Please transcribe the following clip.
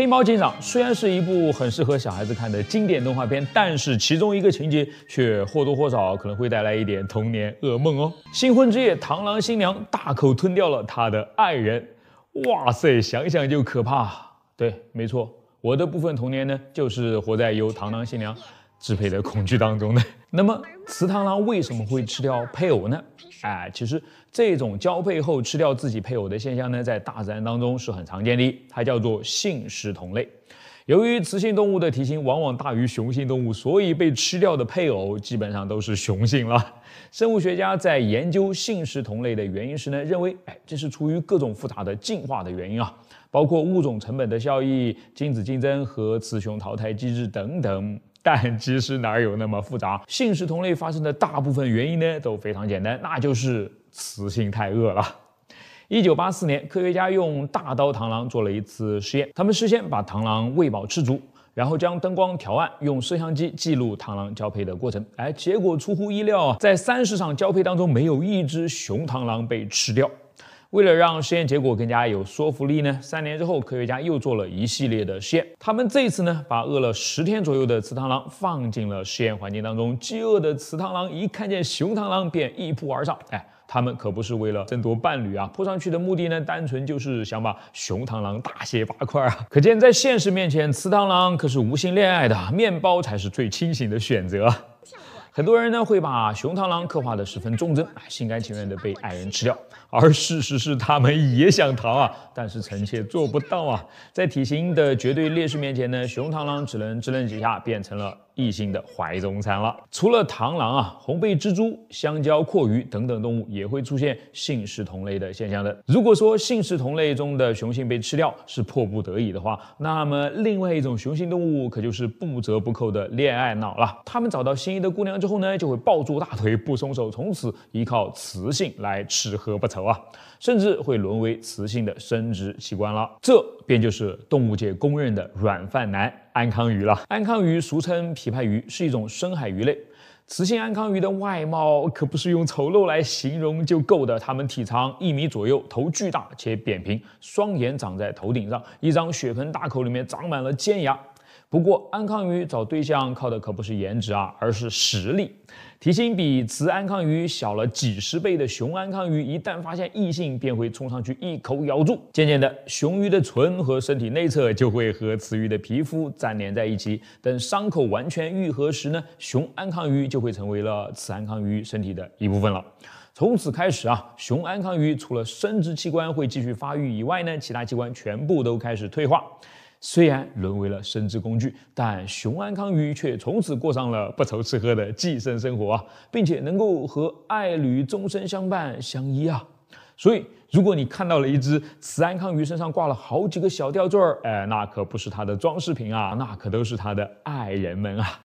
《黑猫警长》虽然是一部很适合小孩子看的经典动画片，但是其中一个情节却或多或少可能会带来一点童年噩梦哦。新婚之夜，螳螂新娘大口吞掉了他的爱人。哇塞，想想就可怕。对，没错，我的部分童年呢，就是活在由螳螂新娘。支配的恐惧当中呢？那么雌螳螂为什么会吃掉配偶呢？哎，其实这种交配后吃掉自己配偶的现象呢，在大自然当中是很常见的，它叫做性食同类。由于雌性动物的体型往往大于雄性动物，所以被吃掉的配偶基本上都是雄性了。生物学家在研究性食同类的原因时呢，认为哎，这是出于各种复杂的进化的原因啊，包括物种成本的效益、精子竞争和雌雄淘汰机制等等。但其实哪有那么复杂？性氏同类发生的大部分原因呢都非常简单，那就是雌性太饿了。一九八四年，科学家用大刀螳螂做了一次实验，他们事先把螳螂喂饱吃足，然后将灯光调暗，用摄像机记录螳螂交配的过程。哎，结果出乎意料，在三十场交配当中，没有一只雄螳螂被吃掉。为了让实验结果更加有说服力呢，三年之后，科学家又做了一系列的实验。他们这次呢，把饿了十天左右的雌螳螂放进了实验环境当中。饥饿的雌螳螂一看见雄螳螂便一扑而上。哎，他们可不是为了争夺伴侣啊，扑上去的目的呢，单纯就是想把雄螳螂大卸八块啊。可见在现实面前，雌螳螂可是无心恋爱的，面包才是最清醒的选择。很多人呢会把雄螳螂刻画的十分忠贞，心甘情愿的被爱人吃掉，而事实是他们也想逃啊，但是臣妾做不到啊，在体型的绝对劣势面前呢，雄螳螂只能支棱几下，变成了异性的怀中餐了。除了螳螂啊，红背蜘蛛、香蕉阔鱼等等动物也会出现性食同类的现象的。如果说性食同类中的雄性被吃掉是迫不得已的话，那么另外一种雄性动物可就是不折不扣的恋爱脑了。他们找到心仪的姑娘之后。后呢就会抱住大腿不松手，从此依靠雌性来吃喝不愁啊，甚至会沦为雌性的生殖器官了。这便就是动物界公认的“软饭男”安康鱼了。安康鱼俗称琵琶鱼，是一种深海鱼类。雌性安康鱼的外貌可不是用丑陋来形容就够的，它们体长一米左右，头巨大且扁平，双眼长在头顶上，一张血盆大口里面长满了尖牙。不过，安康鱼找对象靠的可不是颜值啊，而是实力。体型比雌安康鱼小了几十倍的雄安康鱼，一旦发现异性，便会冲上去一口咬住。渐渐的，雄鱼的唇和身体内侧就会和雌鱼的皮肤粘连在一起。等伤口完全愈合时呢，雄安康鱼就会成为了雌安康鱼身体的一部分了。从此开始啊，雄安康鱼除了生殖器官会继续发育以外呢，其他器官全部都开始退化。虽然沦为了生殖工具，但雄安康鱼却从此过上了不愁吃喝的寄生生活啊，并且能够和爱侣终身相伴相依啊。所以，如果你看到了一只雌安康鱼身上挂了好几个小吊坠儿，哎，那可不是它的装饰品啊，那可都是它的爱人们啊。